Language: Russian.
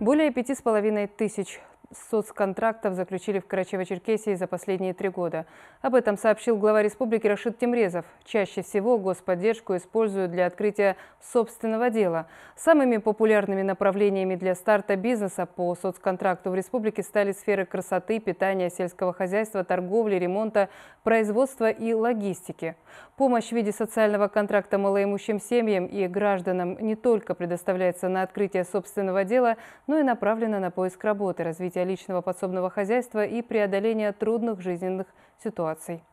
Более пяти с половиной тысяч соцконтрактов заключили в Карачево-Черкесии за последние три года. Об этом сообщил глава республики Рашид Темрезов. Чаще всего господдержку используют для открытия собственного дела. Самыми популярными направлениями для старта бизнеса по соцконтракту в республике стали сферы красоты, питания, сельского хозяйства, торговли, ремонта, производства и логистики. Помощь в виде социального контракта малоимущим семьям и гражданам не только предоставляется на открытие собственного дела, но и направлена на поиск работы, развитие развития личного подсобного хозяйства и преодоления трудных жизненных ситуаций.